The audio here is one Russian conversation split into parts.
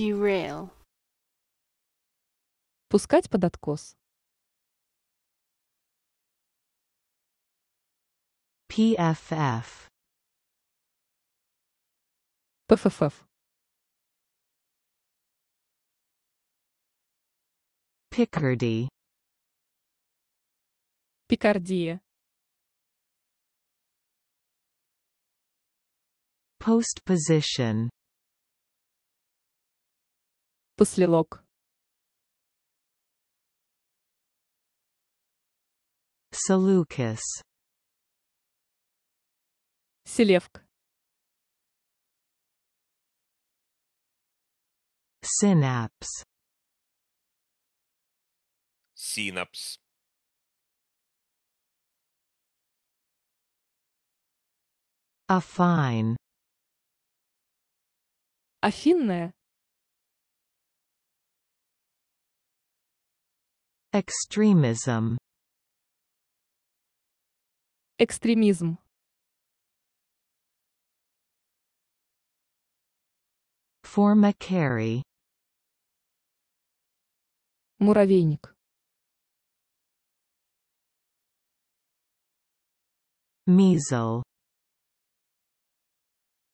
Derail. Пускать под откос. PFF. PFF. Picardy. Post position. Послелог. Seleucus. Селевк. синапс, Синапс. Афайн, Афинная. Extremism. Экстремизм. форма carry. Муравейник. Measle.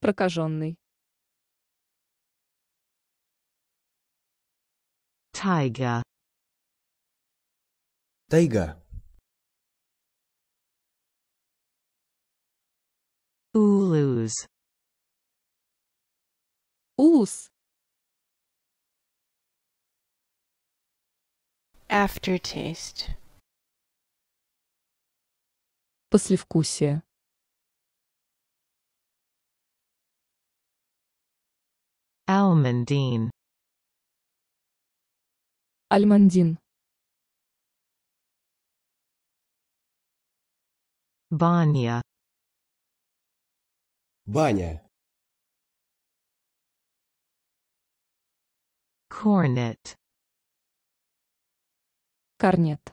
Прокаженный. Тайга. Тайга. Улуз. Ус. Aftertaste. Послевкусие. Алмандин. Альмандин. Баня. Баня. корнет, Корнет.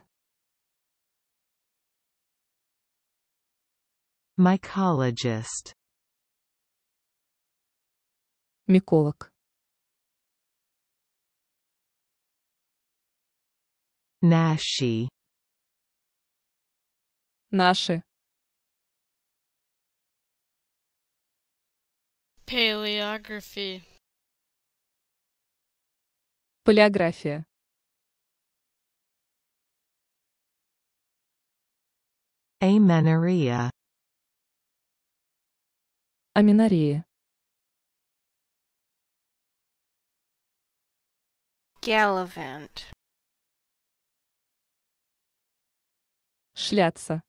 Mycologist. Миколог. Наши. Наши. Paleography. Палеография. Amenorrhea. Аменорея. Gallivant. Шляться.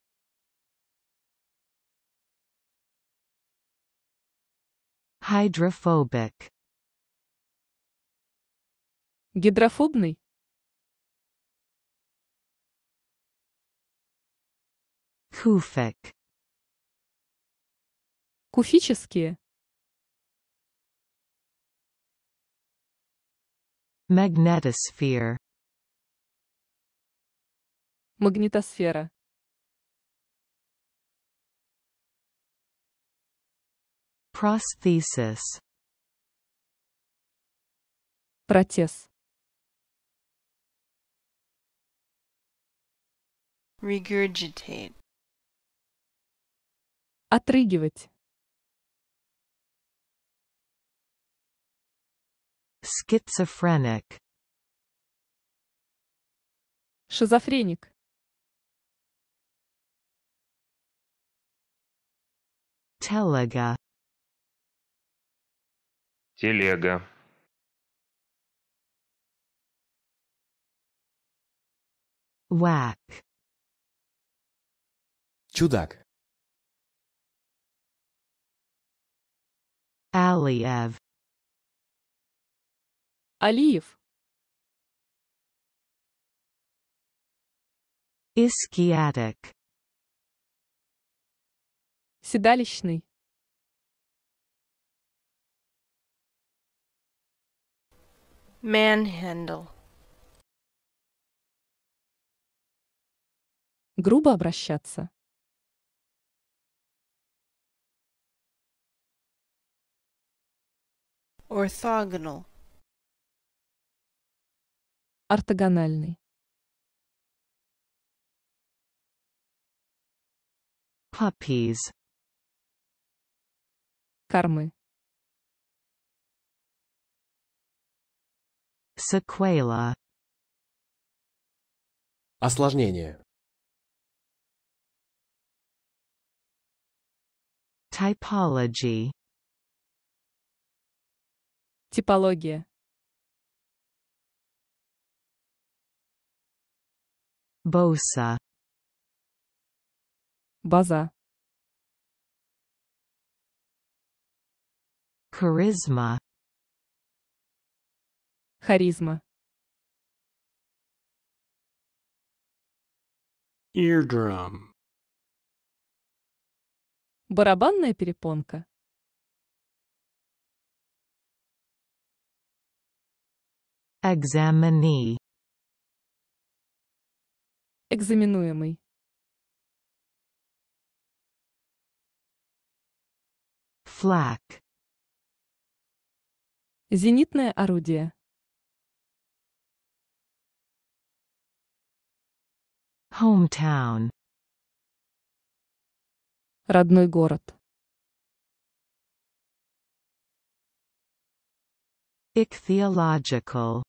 Hydrophobic. Гидрофобный. Kufic. Куфические. Magnetosphere. Магнитосфера. Prosthesis. Протез. Regurgitate. Отрыгивать. Schizophrenic. Шизофреник. Telega. телега Whack. Чудак. Алиев. Алиев. Искиатик. Седалищный. Manhandle. Грубо обращаться. Orthogonal. Ортогональный. Puppies. Кормы. Sequela. Осложнение. Typology. Типология. Боса. База. Charisma. Харизма. Eardrum. Барабанная перепонка. Examinee. Экзаменуемый. Flak. Зенитное орудие. Hometown. Родной город. Ichthyological.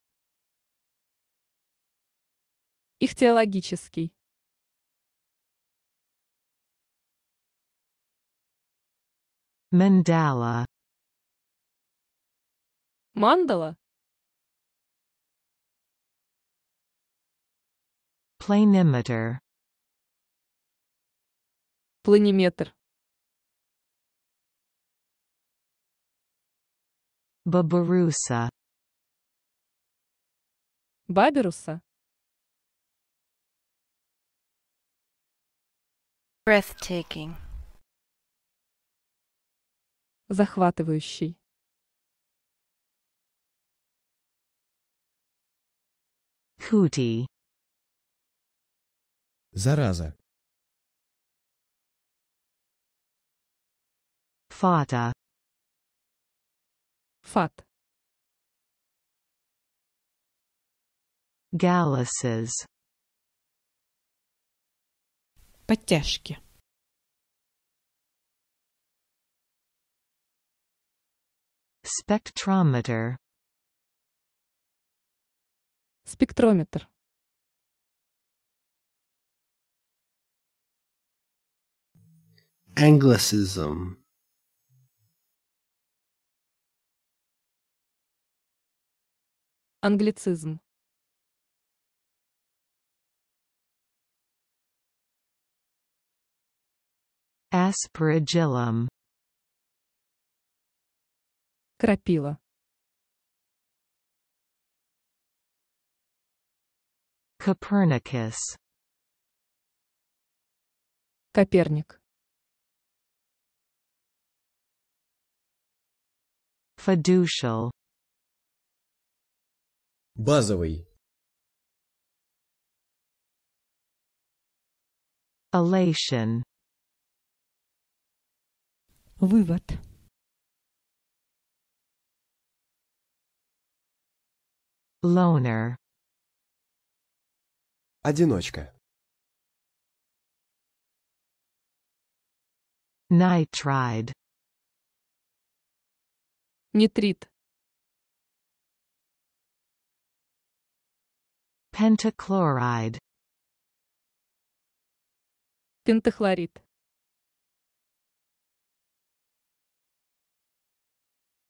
Ихтеологический. Mandala. Мандала. Planimeter. Планиметр. Бабаруса. Баберуса. Breathtaking. Захватывающий. кути Зараза. фата, фат, Galluses. Подтяжки. Спектрометр. Спектрометр. Anglicism Англицизм Aspergillum Крапила Copernicus Коперник Fiducial. Базовый. Elation. Вывод. Loner. Одиночка. Nitride. Нитрит. Pentachloride. Пентахлорид.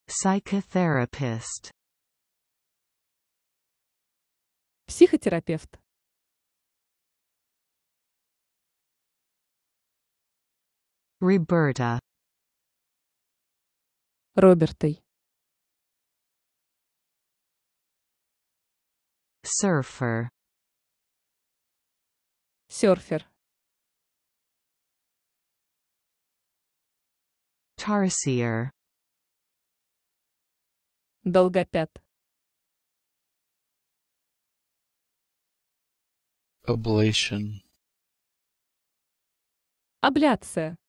Psychotherapist. Психотерапевт. Роберта Робертой. Surfer. Серфер. Tarsier. Долгопят. Ablation. Абляция.